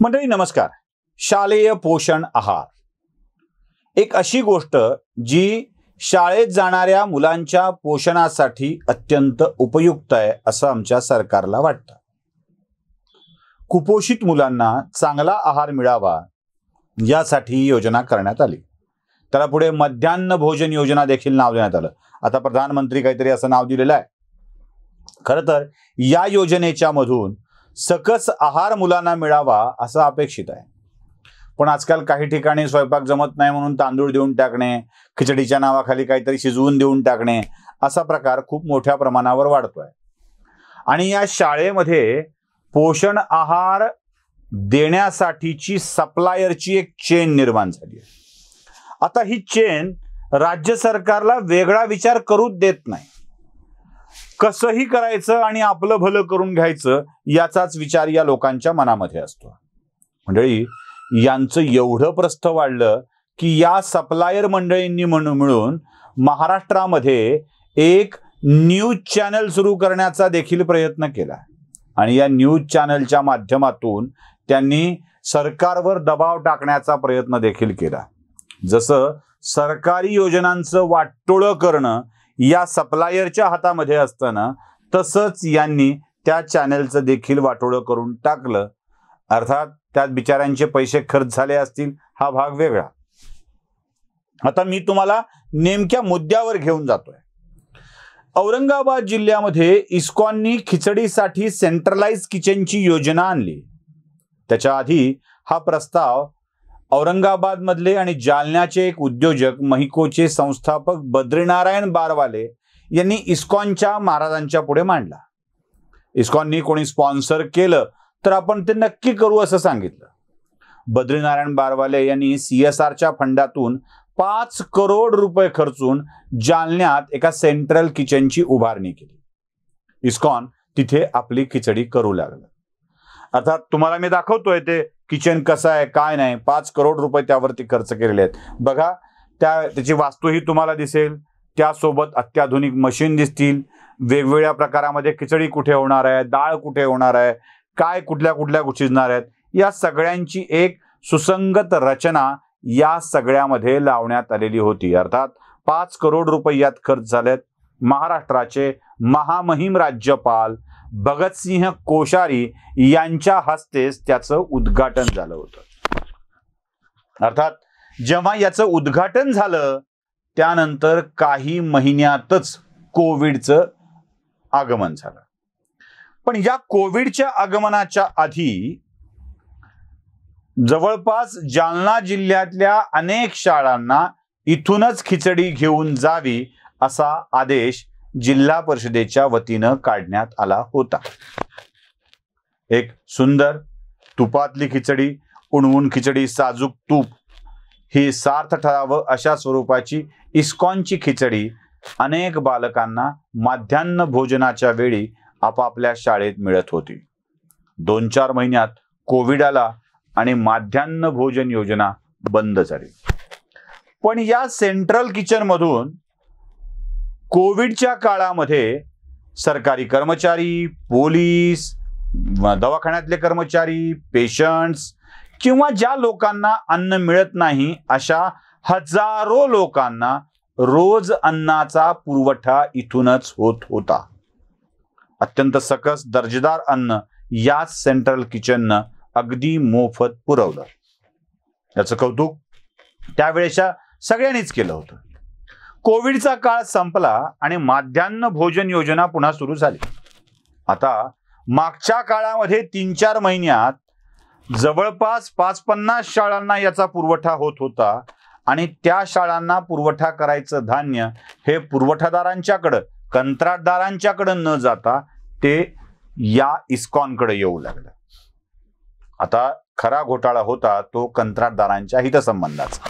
मंडळी नमस्कार शालेय पोषण आहार एक अशी गोष्ट जी शाळेत जाणाऱ्या मुलांच्या पोषणासाठी अत्यंत उपयुक्त आहे असं आमच्या सरकारला वाटतं कुपोषित मुलांना चांगला आहार मिळावा यासाठी योजना करण्यात आली त्याला पुढे मध्यान्ह भोजन योजना देखील नाव देण्यात आलं आता प्रधानमंत्री काहीतरी असं नाव दिलेलं आहे खरं तर या योजनेच्या मधून सकस आहार मुलांना मिळावा असं अपेक्षित आहे पण आजकाल काही ठिकाणी स्वयंपाक जमत नाही म्हणून तांदूळ देऊन टाकणे खिचडीच्या नावाखाली काहीतरी शिजवून देऊन टाकणे असा प्रकार खूप मोठ्या प्रमाणावर वाढतोय आणि या शाळेमध्ये पोषण आहार देण्यासाठीची सप्लायरची एक चेन निर्माण झाली आहे आता ही चेन राज्य सरकारला वेगळा विचार करू देत नाही कसंही करायचं आणि आपलं भलं करून घ्यायचं याचाच विचार या लोकांच्या मनामध्ये असतो मंडळी यांचं एवढं प्रस्थ वाढलं की या सप्लायर मंडळींनी म्हणून मिळून महाराष्ट्रामध्ये एक न्यूज चॅनल सुरू करण्याचा देखील प्रयत्न केला आणि या न्यूज चॅनलच्या माध्यमातून त्यांनी सरकारवर दबाव टाकण्याचा प्रयत्न देखील केला जसं सरकारी योजनांचं वाटोळं करणं या सप्लायरच्या हातामध्ये असताना तसंच यांनी त्या चॅनेलचं देखील वाटोळं करून टाकलं अर्थात त्यात बिचाऱ्यांचे पैसे खर्च झाले असतील हा भाग वेगळा आता मी तुम्हाला नेमक्या मुद्द्यावर घेऊन जातोय औरंगाबाद जिल्ह्यामध्ये इस्कॉननी खिचडीसाठी सेंट्रलाइज किचनची योजना आणली त्याच्या आधी हा प्रस्ताव औरंगाबादमधले आणि जालन्याचे एक उद्योजक महिकोचे संस्थापक बद्रीनारायण बारवाले यांनी इस्कॉनच्या महाराजांच्या पुढे मांडला इस्कॉननी कोणी स्पॉन्सर केलं तर आपण ते नक्की करू असं सांगितलं बद्रीनारायण बारवाले यांनी सी एस आरच्या फंडातून पाच करोड रुपये खर्चून जालन्यात एका सेंट्रल किचनची उभारणी केली इस्कॉन तिथे आपली खिचडी करू लागलं अर्थात तुम्हाला मी दाखवतोय ते किचन कसं आहे काय नाही पाच करोड रुपये त्यावरती खर्च केलेले आहेत बघा त्या त्याची वास्तूही तुम्हाला दिसेल त्यासोबत अत्याधुनिक मशीन दिसतील वेगवेगळ्या प्रकारामध्ये खिचडी कुठे होणार आहे डाळ कुठे होणार आहे काय कुठल्या कुठल्या गोष्टीजणार आहेत या सगळ्यांची एक सुसंगत रचना या सगळ्यामध्ये लावण्यात आलेली होती अर्थात पाच करोड रुपये यात खर्च झालेत महाराष्ट्राचे महामहिम राज्यपाल भगतसिंह कोशारी यांच्या हस्तेच त्याचं उद्घाटन झालं होतं अर्थात जेव्हा याचं उद्घाटन झालं त्यानंतर काही महिन्यातच कोविडचं आगमन झालं पण या कोविडच्या आगमनाच्या आधी जवळपास जालना जिल्ह्यातल्या अनेक शाळांना इथूनच खिचडी घेऊन जावी असा आदेश जिल्हा परिषदेच्या वतीनं काढण्यात आला होता एक सुंदर तुपातली खिचडी उणवून खिचडी साजूक तूप ही सार्थ ठरावं अशा स्वरूपाची इस्कॉनची खिचडी अनेक बालकांना माध्यान्ह भोजनाच्या वेळी आपापल्या शाळेत मिळत होती दोन चार महिन्यात कोविड आला आणि माध्यान्ह भोजन योजना बंद झाली पण या सेंट्रल किचन मधून कोविडच्या काळामध्ये सरकारी कर्मचारी पोलीस दवाखान्यातले कर्मचारी पेशंट्स किंवा ज्या लोकांना अन्न मिळत नाही अशा हजारो लोकांना रोज अन्नाचा पुरवठा इथूनच होत होता अत्यंत सकस दर्जेदार अन्न याच सेंट्रल किचननं अगदी मोफत पुरवलं याचं कौतुक त्यावेळेच्या सगळ्यांनीच केलं होतं कोविडचा काळ संपला आणि माध्यान्ह भोजन योजना पुन्हा सुरू झाली आता मागच्या काळामध्ये तीन चार महिन्यात जवळपास पाच पन्नास शाळांना याचा पुरवठा होत होता आणि त्या शाळांना पुरवठा करायचं धान्य हे पुरवठादारांच्याकडं कंत्राटदारांच्याकडं न जाता ते या इस्कॉनकडे येऊ लागलं आता खरा घोटाळा होता तो कंत्राटदारांच्या हितसंबंधाचा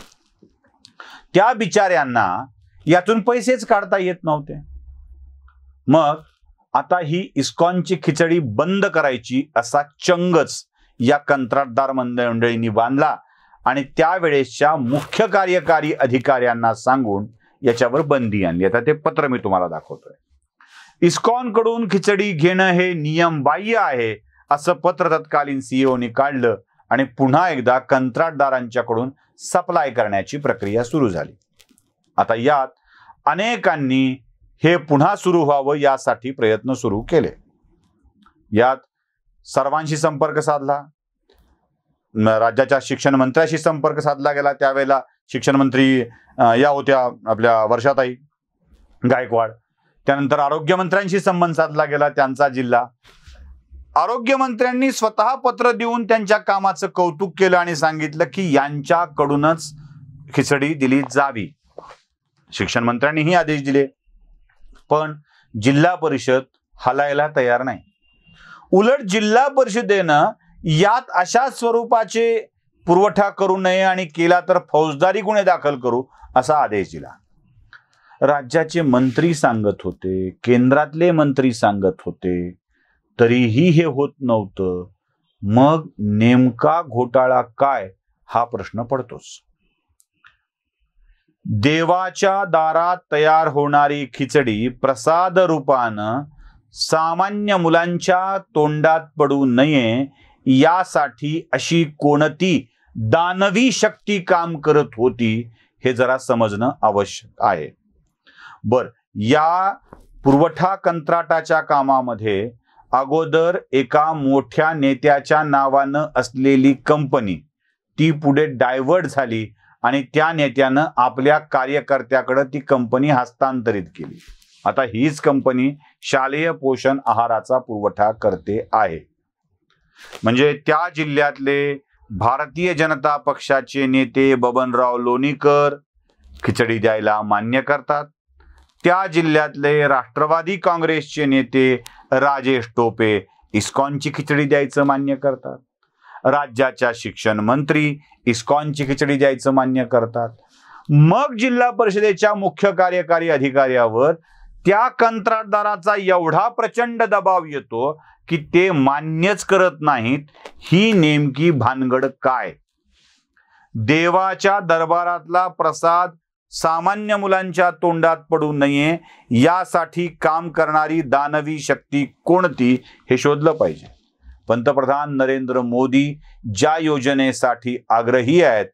त्या बिचाऱ्यांना यातून पैसेच काढता येत नव्हते मग आता ही इस्कॉनची खिचडी बंद करायची असा चंगच या कंत्राटदार मंडळींनी बांधला आणि त्यावेळेसच्या मुख्य कार्यकारी अधिकाऱ्यांना सांगून याच्यावर बंदी आणली आता ते पत्र मी तुम्हाला दाखवतोय इस्कॉनकडून खिचडी घेणं हे नियम बाह्य आहे असं पत्र तत्कालीन सीईओनी e काढलं आणि पुन्हा एकदा कंत्राटदारांच्याकडून सप्लाय करण्याची प्रक्रिया सुरू झाली आता यात अनेकांनी हे पुन्हा सुरू व्हावं यासाठी प्रयत्न सुरू केले यात सर्वांशी संपर्क साधला राज्याच्या शिक्षण मंत्र्याशी संपर्क साधला गेला त्यावेळेला शिक्षण मंत्री या होत्या आपल्या वर्षाताई गायकवाड त्यानंतर आरोग्यमंत्र्यांशी संबंध साधला गेला त्यांचा जिल्हा आरोग्यमंत्र्यांनी स्वतः पत्र देऊन त्यांच्या कामाचं कौतुक केलं आणि सांगितलं की यांच्याकडूनच खिचडी दिली जावी शिक्षण मंत्र्यांनीही आदेश दिले पण जिल्हा परिषद हलायला तयार नाही उलट जिल्हा परिषदेनं यात अशा स्वरूपाचे पुरवठा करू नये आणि केला तर फौजदारी गुन्हे दाखल करू असा आदेश दिला राज्याचे मंत्री सांगत होते केंद्रातले मंत्री सांगत होते तरीही हे होत नव्हतं मग नेमका घोटाळा काय हा प्रश्न पडतोच देवाच्या दारात तयार होणारी खिचडी प्रसाद रूपानं सामान्य मुलांच्या तोंडात पडू नये यासाठी अशी कोणती दानवी शक्ती काम करत होती हे जरा समजणं आवश्यक आहे बर या पुरवठा कंत्राटाच्या कामामध्ये अगोदर एका मोठ्या नेत्याच्या नावानं असलेली कंपनी ती पुढे डायव्हर्ट झाली आणि त्या नेत्यानं आपल्या कार्यकर्त्याकडे ती कंपनी हस्तांतरित केली आता हीच कंपनी शालेय पोषण आहाराचा पुरवठा करते आहे म्हणजे त्या जिल्ह्यातले भारतीय जनता पक्षाचे नेते बबनराव लोणीकर खिचडी द्यायला मान्य करतात त्या जिल्ह्यातले राष्ट्रवादी काँग्रेसचे नेते राजेश टोपे इस्कॉनची खिचडी द्यायचं मान्य करतात राज्याच्या शिक्षण मंत्री इस्कॉनची खिचडी द्यायचं मान्य करतात मग जिल्हा परिषदेच्या मुख्य कार्यकारी अधिकाऱ्यावर त्या कंत्राटदाराचा एवढा प्रचंड दबाव येतो की ते मान्यच करत नाहीत ही नेमकी भानगड काय देवाच्या दरबारातला प्रसाद सामान्य मुलांच्या तोंडात पडू नये यासाठी काम करणारी दानवी शक्ती कोणती हे शोधलं पाहिजे पंतप्रधान नरेंद्र मोदी ज्या योजनेसाठी आग्रही आहेत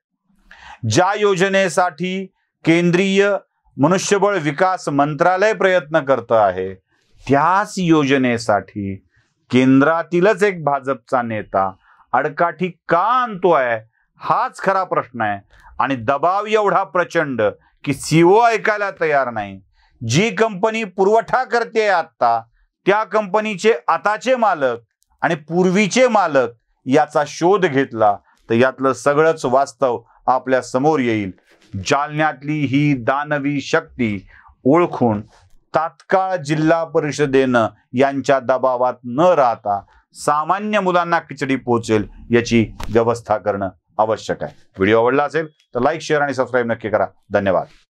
ज्या योजनेसाठी केंद्रीय मनुष्यबळ विकास मंत्रालय प्रयत्न करतं आहे त्याच योजनेसाठी केंद्रातीलच एक भाजपचा नेता अडकाठी का आणतो आहे हाच खरा प्रश्न आहे आणि दबाव एवढा प्रचंड की सीओ e ऐकायला तयार नाही जी कंपनी पुरवठा करते आता त्या कंपनीचे आताचे मालक आणि पूर्वीचे मालक याचा शोध घेतला तर यातलं सगळंच वास्तव आपल्या समोर येईल जालन्यातली ही दानवी शक्ती ओळखून तात्काळ जिल्हा परिषदेनं यांच्या दबावात न राहता सामान्य मुलांना खिचडी पोहोचेल याची व्यवस्था करणं आवश्यक आहे व्हिडिओ आवडला असेल तर लाईक शेअर आणि सबस्क्राईब नक्की करा धन्यवाद